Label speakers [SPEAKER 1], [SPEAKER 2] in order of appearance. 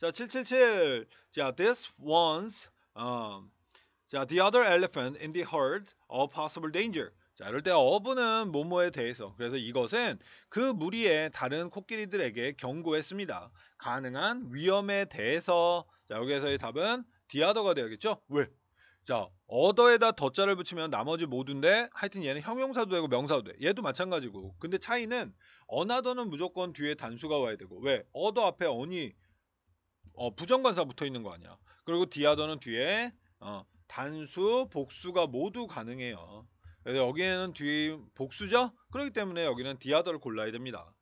[SPEAKER 1] 자, 777. 자, this one's um, 자, the other elephant in the herd of possible danger. 자, 이럴 때 어부는 뭐뭐에 대해서 그래서 이것은 그 무리의 다른 코끼리들에게 경고했습니다. 가능한 위험에 대해서 자, 여기에서의 답은 디아더가 되겠죠? 왜? 자, 어더에다 덧자를 붙이면 나머지 모두인데 하여튼 얘는 형용사도 되고 명사도 돼. 얘도 마찬가지고. 근데 차이는 어나더는 무조건 뒤에 단수가 와야 되고 왜? 어더 앞에 언이 어, 부정관사 붙어 있는 거 아니야. 그리고 디아더는 뒤에 어, 단수, 복수가 모두 가능해요. 그래서 여기에는 뒤 복수죠? 그렇기 때문에 여기는 디아더를 골라야 됩니다.